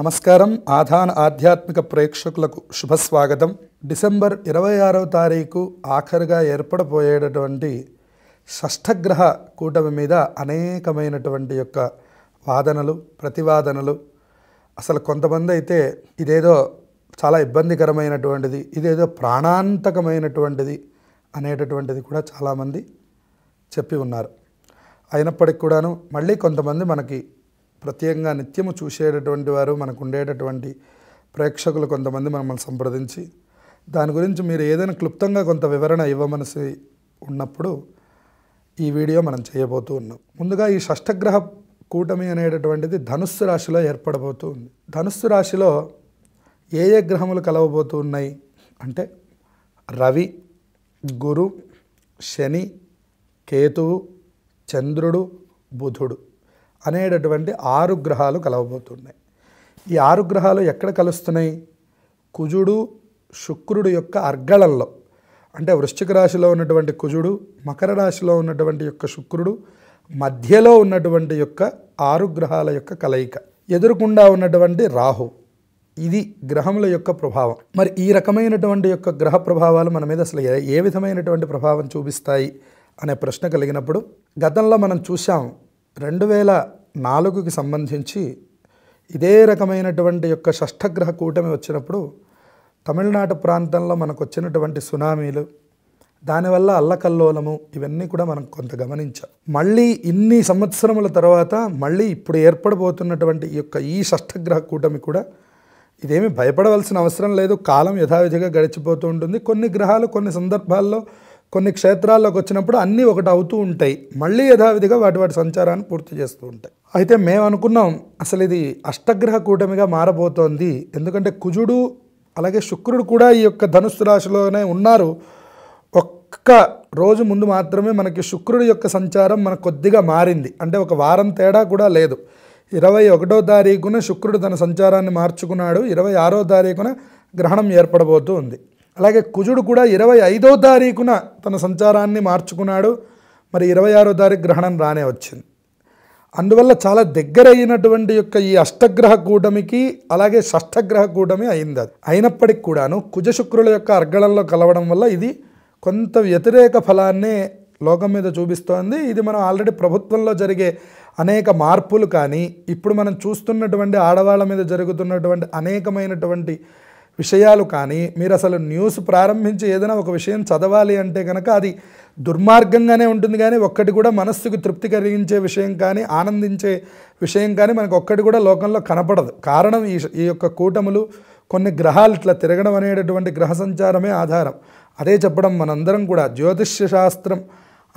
నమస్కారం ఆధాన ఆధ్యాత్మిక ప్రేక్షకులకు శుభస్వాగతం డిసెంబర్ ఇరవై ఆరవ తారీఖు ఆఖరుగా ఏర్పడబోయేటటువంటి షష్ఠగ్రహ కూటమి మీద అనేకమైనటువంటి యొక్క వాదనలు ప్రతివాదనలు అసలు కొంతమంది అయితే ఇదేదో చాలా ఇబ్బందికరమైనటువంటిది ఇదేదో ప్రాణాంతకమైనటువంటిది అనేటటువంటిది కూడా చాలామంది చెప్పి ఉన్నారు అయినప్పటికి కూడాను మళ్ళీ కొంతమంది మనకి ప్రత్యేకంగా నిత్యము చూసేటటువంటి వారు మనకు ఉండేటటువంటి ప్రేక్షకులు కొంతమంది మమ్మల్ని సంప్రదించి దాని గురించి మీరు ఏదైనా క్లుప్తంగా కొంత వివరణ ఇవ్వమనిసి ఉన్నప్పుడు ఈ వీడియో మనం చేయబోతూ ఉన్నాం ముందుగా ఈ షష్టగ్రహ కూటమి అనేటటువంటిది ధనుస్సు రాశిలో ఏర్పడబోతూ ఉంది ధనుస్సు రాశిలో ఏ ఏ గ్రహములు కలవబోతూ ఉన్నాయి అంటే రవి గురు శని కేతువు చంద్రుడు బుధుడు అనేటటువంటి ఆరు గ్రహాలు కలవబోతున్నాయి ఈ ఆరు గ్రహాలు ఎక్కడ కలుస్తున్నాయి కుజుడు శుక్రుడు యొక్క అర్గళంలో అంటే వృశ్చిక రాశిలో ఉన్నటువంటి కుజుడు మకర రాశిలో ఉన్నటువంటి యొక్క శుక్రుడు మధ్యలో ఉన్నటువంటి యొక్క ఆరు గ్రహాల యొక్క కలయిక ఎదురుకుండా ఉన్నటువంటి రాహు ఇది గ్రహముల యొక్క ప్రభావం మరి ఈ రకమైనటువంటి యొక్క గ్రహ ప్రభావాలు మన మీద అసలు ఏ విధమైనటువంటి ప్రభావం చూపిస్తాయి అనే ప్రశ్న కలిగినప్పుడు గతంలో మనం చూసాం రెండు వేల నాలుగుకి సంబంధించి ఇదే రకమైనటువంటి యొక్క షష్ఠగ్రహ కూటమి వచ్చినప్పుడు తమిళనాడు ప్రాంతంలో మనకు వచ్చినటువంటి సునామీలు దానివల్ల అల్లకల్లోలము ఇవన్నీ కూడా మనం కొంత గమనించాం మళ్ళీ ఇన్ని సంవత్సరముల తర్వాత మళ్ళీ ఇప్పుడు ఏర్పడబోతున్నటువంటి ఈ యొక్క ఈ షష్ఠగ్రహ కూటమి కూడా ఇదేమి భయపడవలసిన అవసరం లేదు కాలం యథావిధిగా గడిచిపోతూ ఉంటుంది కొన్ని గ్రహాలు కొన్ని సందర్భాల్లో కొన్ని క్షేత్రాల్లోకి వచ్చినప్పుడు అన్నీ ఒకటి అవుతూ ఉంటాయి మళ్ళీ యథావిధిగా వాటి వాటి సంచారాన్ని పూర్తి చేస్తూ ఉంటాయి అయితే మేము అనుకున్నాం అసలు ఇది అష్టగ్రహ కూటమిగా మారబోతోంది ఎందుకంటే కుజుడు అలాగే శుక్రుడు కూడా ఈ యొక్క ధనుస్సు రాశిలోనే ఉన్నారు ఒక్క రోజు ముందు మాత్రమే మనకి శుక్రుడి యొక్క సంచారం మనకు కొద్దిగా మారింది అంటే ఒక వారం తేడా కూడా లేదు ఇరవై ఒకటో తారీఖున శుక్రుడు తన సంచారాన్ని మార్చుకున్నాడు ఇరవై ఆరో తారీఖున గ్రహణం ఏర్పడబోతూ ఉంది అలాగే కుజుడు కూడా ఇరవై ఐదో తారీఖున తన సంచారాన్ని మార్చుకున్నాడు మరి ఇరవై ఆరో తారీఖు గ్రహణం రానే వచ్చింది అందువల్ల చాలా దగ్గర అయినటువంటి యొక్క ఈ అష్టగ్రహ కూటమికి అలాగే షష్ఠగ్రహ కూటమి అయింది అది అయినప్పటికి కూడాను కుజశుక్రుల యొక్క అర్గళంలో కలవడం వల్ల ఇది కొంత వ్యతిరేక ఫలాన్నే లోకం మీద చూపిస్తోంది ఇది మనం ఆల్రెడీ ప్రభుత్వంలో జరిగే అనేక మార్పులు కానీ ఇప్పుడు మనం చూస్తున్నటువంటి ఆడవాళ్ళ మీద జరుగుతున్నటువంటి అనేకమైనటువంటి విషయాలు కానీ మీరు అసలు న్యూస్ ప్రారంభించి ఏదైనా ఒక విషయం చదవాలి అంటే కనుక అది దుర్మార్గంగానే ఉంటుంది కానీ ఒక్కటి కూడా మనస్సుకు తృప్తి కలిగించే విషయం కానీ ఆనందించే విషయం కానీ మనకు ఒక్కటి కూడా లోకంలో కనపడదు కారణం ఈ ఈ యొక్క కూటములు కొన్ని గ్రహాలు ఇట్లా తిరగడం అనేటటువంటి గ్రహ సంచారమే ఆధారం అదే చెప్పడం మనందరం కూడా జ్యోతిష్య శాస్త్రం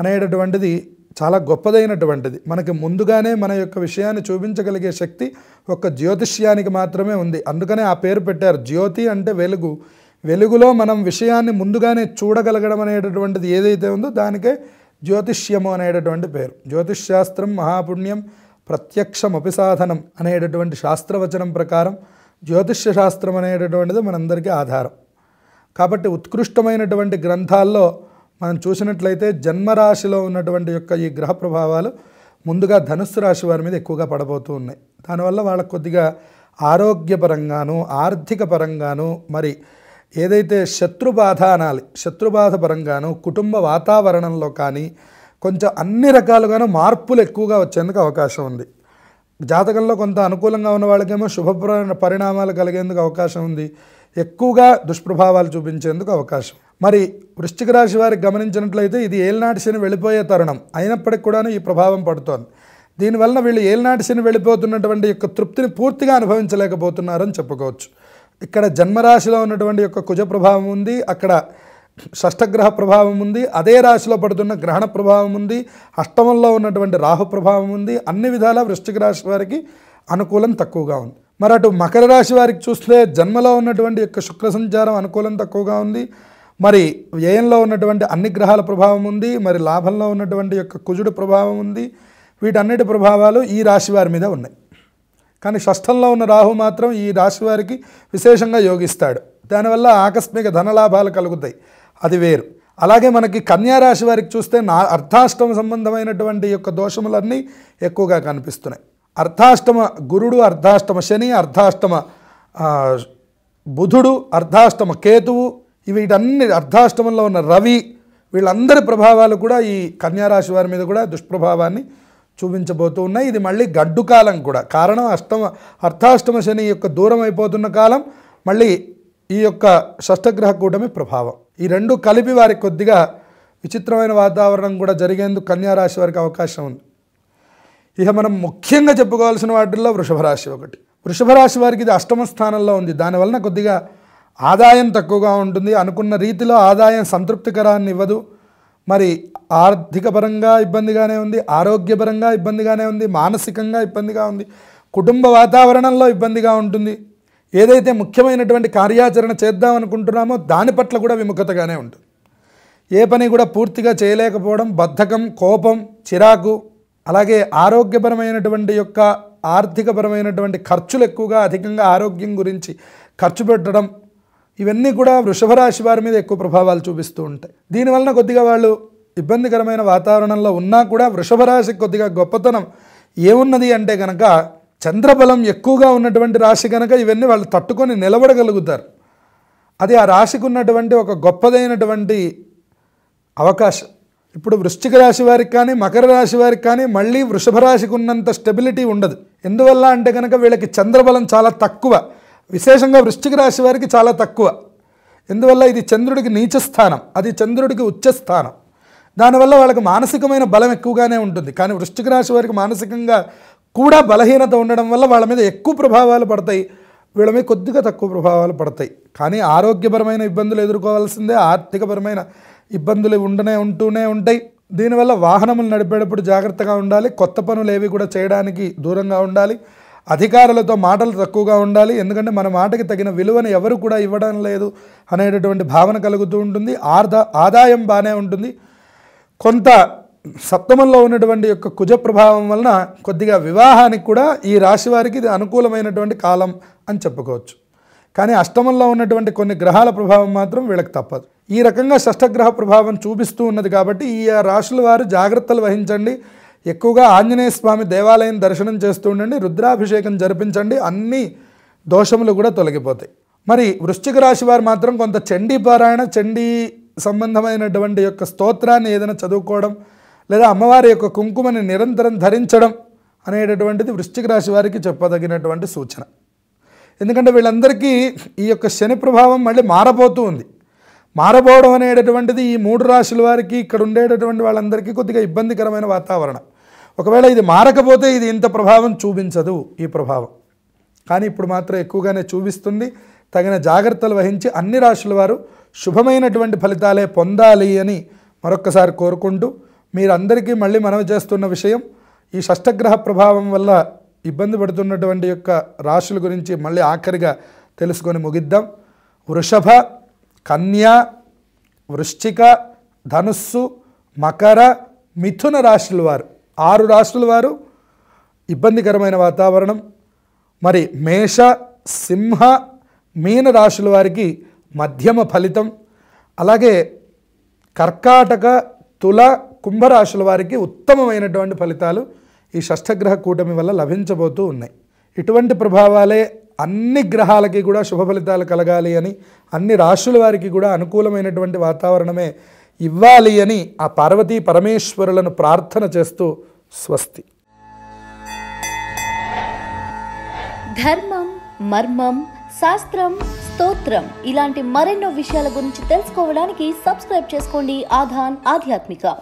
అనేటటువంటిది చాలా గొప్పదైనటువంటిది మనకి ముందుగానే మన యొక్క విషయాన్ని చూపించగలిగే శక్తి ఒక జ్యోతిష్యానికి మాత్రమే ఉంది అందుకనే ఆ పేరు పెట్టారు జ్యోతి అంటే వెలుగు వెలుగులో మనం విషయాన్ని ముందుగానే చూడగలగడం అనేటటువంటిది ఏదైతే ఉందో దానికే జ్యోతిష్యము అనేటటువంటి పేరు జ్యోతిష్శాస్త్రం మహాపుణ్యం ప్రత్యక్షం అపిసాధనం అనేటటువంటి శాస్త్రవచనం ప్రకారం జ్యోతిష్య శాస్త్రం అనేటటువంటిది మనందరికీ ఆధారం కాబట్టి ఉత్కృష్టమైనటువంటి గ్రంథాల్లో మనం చూసినట్లయితే జన్మరాశిలో ఉన్నటువంటి యొక్క ఈ గ్రహ ప్రభావాలు ముందుగా ధనుస్సు రాశి వారి మీద ఎక్కువగా పడబోతూ ఉన్నాయి దానివల్ల వాళ్ళకు కొద్దిగా ఆరోగ్యపరంగాను ఆర్థిక పరంగాను మరి ఏదైతే శత్రుబాధ అనాలి శత్రుబాధ పరంగాను కుటుంబ వాతావరణంలో కానీ కొంచెం అన్ని రకాలుగాను మార్పులు ఎక్కువగా వచ్చేందుకు అవకాశం ఉంది జాతకంలో కొంత అనుకూలంగా ఉన్న వాళ్ళకేమో శుభ పరిణామాలు కలిగేందుకు అవకాశం ఉంది ఎక్కువగా దుష్ప్రభావాలు చూపించేందుకు అవకాశం మరి వృశ్చిక రాశి వారికి గమనించినట్లయితే ఇది ఏలినాటి శని వెళ్ళిపోయే తరుణం అయినప్పటికి కూడా ఈ ప్రభావం పడుతోంది దీనివల్ల వీళ్ళు ఏలినాటి శని వెళ్ళిపోతున్నటువంటి యొక్క తృప్తిని పూర్తిగా అనుభవించలేకపోతున్నారని చెప్పుకోవచ్చు ఇక్కడ జన్మరాశిలో ఉన్నటువంటి యొక్క కుజ ప్రభావం ఉంది అక్కడ షష్టగ్రహ ప్రభావం ఉంది అదే రాశిలో పడుతున్న గ్రహణ ప్రభావం ఉంది అష్టమంలో ఉన్నటువంటి రాహు ప్రభావం ఉంది అన్ని విధాల వృష్టిక రాశి వారికి అనుకూలం తక్కువగా ఉంది మరి అటు మకర రాశి వారికి చూస్తే జన్మలో ఉన్నటువంటి యొక్క శుక్ర సంచారం అనుకూలం తక్కువగా ఉంది మరి వ్యయంలో ఉన్నటువంటి అన్ని గ్రహాల ప్రభావం ఉంది మరి లాభంలో ఉన్నటువంటి యొక్క కుజుడు ప్రభావం ఉంది వీటన్నిటి ప్రభావాలు ఈ రాశి వారి మీద ఉన్నాయి కానీ షష్టంలో ఉన్న రాహు మాత్రం ఈ రాశి వారికి విశేషంగా యోగిస్తాడు దానివల్ల ఆకస్మిక ధనలాభాలు కలుగుతాయి అది వేరు అలాగే మనకి కన్యారాశి వారికి చూస్తే నా అర్థాష్టమ సంబంధమైనటువంటి యొక్క దోషములన్నీ ఎక్కువగా కనిపిస్తున్నాయి అర్ధాష్టమ గురుడు అర్ధాష్టమ శని అర్ధాష్టమ బుధుడు అర్ధాష్టమ కేతువు వీటన్ని అర్ధాష్టమంలో ఉన్న రవి వీళ్ళందరి ప్రభావాలు కూడా ఈ కన్యారాశి వారి మీద కూడా దుష్ప్రభావాన్ని చూపించబోతూ ఉన్నాయి ఇది మళ్ళీ గడ్డు కాలం కూడా కారణం అష్టమ అర్ధాష్టమ శని యొక్క దూరం అయిపోతున్న కాలం మళ్ళీ ఈ యొక్క షష్టగ్రహ కూటమి ప్రభావం ఈ రెండు కలిపి వారికి కొద్దిగా విచిత్రమైన వాతావరణం కూడా జరిగేందుకు కన్యారాశి వారికి అవకాశం ఉంది ఇక మనం ముఖ్యంగా చెప్పుకోవాల్సిన వాటిల్లో వృషభ రాశి ఒకటి వృషభ రాశి వారికి ఇది అష్టమ స్థానంలో ఉంది దానివలన కొద్దిగా ఆదాయం తక్కువగా ఉంటుంది అనుకున్న రీతిలో ఆదాయం సంతృప్తికరాన్ని ఇవ్వదు మరి ఆర్థిక పరంగా ఇబ్బందిగానే ఉంది ఆరోగ్యపరంగా ఇబ్బందిగానే ఉంది మానసికంగా ఇబ్బందిగా ఉంది కుటుంబ వాతావరణంలో ఇబ్బందిగా ఉంటుంది ఏదైతే ముఖ్యమైనటువంటి కార్యాచరణ చేద్దాం అనుకుంటున్నామో దాని పట్ల కూడా విముఖతగానే ఉంటుంది ఏ పని కూడా పూర్తిగా చేయలేకపోవడం బద్ధకం కోపం చిరాకు అలాగే ఆరోగ్యపరమైనటువంటి యొక్క ఆర్థికపరమైనటువంటి ఖర్చులు ఎక్కువగా అధికంగా ఆరోగ్యం గురించి ఖర్చు పెట్టడం ఇవన్నీ కూడా వృషభ రాశి వారి మీద ఎక్కువ ప్రభావాలు చూపిస్తూ ఉంటాయి దీనివలన కొద్దిగా వాళ్ళు ఇబ్బందికరమైన వాతావరణంలో ఉన్నా కూడా వృషభ కొద్దిగా గొప్పతనం ఏమున్నది అంటే కనుక చంద్రబలం ఎక్కువగా ఉన్నటువంటి రాశి కనుక ఇవన్నీ వాళ్ళు తట్టుకొని నిలబడగలుగుతారు అది ఆ రాశికి ఉన్నటువంటి ఒక గొప్పదైనటువంటి అవకాశం ఇప్పుడు వృశ్చిక రాశి వారికి కానీ మకర రాశి వారికి కానీ మళ్ళీ వృషభ రాశికి ఉన్నంత స్టెబిలిటీ ఉండదు ఎందువల్ల అంటే కనుక వీళ్ళకి చంద్రబలం చాలా తక్కువ విశేషంగా వృశ్చిక రాశి వారికి చాలా తక్కువ ఎందువల్ల ఇది చంద్రుడికి నీచ స్థానం అది చంద్రుడికి ఉచ్చ స్థానం దానివల్ల వాళ్ళకి మానసికమైన బలం ఎక్కువగానే ఉంటుంది కానీ వృశ్చిక రాశి వారికి మానసికంగా కూడా బలహీనత ఉండడం వల్ల వాళ్ళ మీద ఎక్కువ ప్రభావాలు పడతాయి వీళ్ళ మీద కొద్దిగా తక్కువ ప్రభావాలు పడతాయి కానీ ఆరోగ్యపరమైన ఇబ్బందులు ఎదుర్కోవాల్సిందే ఆర్థికపరమైన ఇబ్బందులు ఉండనే ఉంటూనే ఉంటాయి దీనివల్ల వాహనములు నడిపేటప్పుడు జాగ్రత్తగా ఉండాలి కొత్త పనులు ఏవి కూడా చేయడానికి దూరంగా ఉండాలి అధికారులతో మాటలు తక్కువగా ఉండాలి ఎందుకంటే మన మాటకి తగిన విలువను ఎవరు కూడా ఇవ్వడం లేదు అనేటటువంటి భావన కలుగుతూ ఉంటుంది ఆదాయం బాగానే ఉంటుంది కొంత సప్తమంలో ఉన్నటువంటి యొక్క కుజ ప్రభావం వలన కొద్దిగా వివాహానికి కూడా ఈ రాశి వారికి ఇది అనుకూలమైనటువంటి కాలం అని చెప్పుకోవచ్చు కానీ అష్టమంలో ఉన్నటువంటి కొన్ని గ్రహాల ప్రభావం మాత్రం వీళ్ళకి తప్పదు ఈ రకంగా షష్టగ్రహ ప్రభావం చూపిస్తూ ఉన్నది కాబట్టి ఈ రాశుల వారు జాగ్రత్తలు వహించండి ఎక్కువగా ఆంజనేయ స్వామి దేవాలయం దర్శనం చేస్తూ ఉండండి రుద్రాభిషేకం జరిపించండి అన్ని దోషములు కూడా తొలగిపోతాయి మరి వృశ్చిక రాశి వారు మాత్రం కొంత చండీ పారాయణ చండీ సంబంధమైనటువంటి యొక్క స్తోత్రాన్ని ఏదైనా చదువుకోవడం లేదా అమ్మవారి యొక్క కుంకుమని నిరంతరం ధరించడం అనేటటువంటిది వృశ్చిక రాశి వారికి చెప్పదగినటువంటి సూచన ఎందుకంటే వీళ్ళందరికీ ఈ యొక్క శని ప్రభావం మళ్ళీ మారబోతూ ఉంది మారబోవడం అనేటటువంటిది ఈ మూడు రాశుల వారికి ఇక్కడ ఉండేటటువంటి వాళ్ళందరికీ కొద్దిగా ఇబ్బందికరమైన వాతావరణం ఒకవేళ ఇది మారకపోతే ఇది ఇంత ప్రభావం చూపించదు ఈ ప్రభావం కానీ ఇప్పుడు మాత్రం ఎక్కువగానే చూపిస్తుంది తగిన జాగ్రత్తలు వహించి అన్ని రాశుల వారు శుభమైనటువంటి ఫలితాలే పొందాలి అని మరొక్కసారి కోరుకుంటూ మీరందరికీ మళ్ళీ మనవి చేస్తున్న విషయం ఈ షష్టగ్రహ ప్రభావం వల్ల ఇబ్బంది పడుతున్నటువంటి యొక్క రాశుల గురించి మళ్ళీ ఆఖరిగా తెలుసుకొని ముగిద్దాం వృషభ కన్య వృశ్చిక ధనుస్సు మకర మిథున రాశుల వారు ఆరు రాశుల వారు ఇబ్బందికరమైన వాతావరణం మరి మేష సింహ మీన రాశుల వారికి మధ్యమ ఫలితం అలాగే కర్కాటక తుల కుంభరాశుల వారికి ఉత్తమమైనటువంటి ఫలితాలు ఈ షష్ఠగ్రహ కూటమి వల్ల లభించబోతూ ఉన్నాయి ఇటువంటి ప్రభావాలే అన్ని గ్రహాలకి కూడా శుభ ఫలితాలు కలగాలి అని అన్ని రాశుల వారికి కూడా అనుకూలమైనటువంటి వాతావరణమే ఇవ్వాలి అని ఆ పార్వతీ పరమేశ్వరులను ప్రార్థన చేస్తూ స్వస్తి ధర్మం మర్మం శాస్త్రం స్తోత్రం ఇలాంటి మరెన్నో విషయాల గురించి తెలుసుకోవడానికి సబ్స్క్రైబ్ చేసుకోండి ఆధాన్ ఆధ్యాత్మిక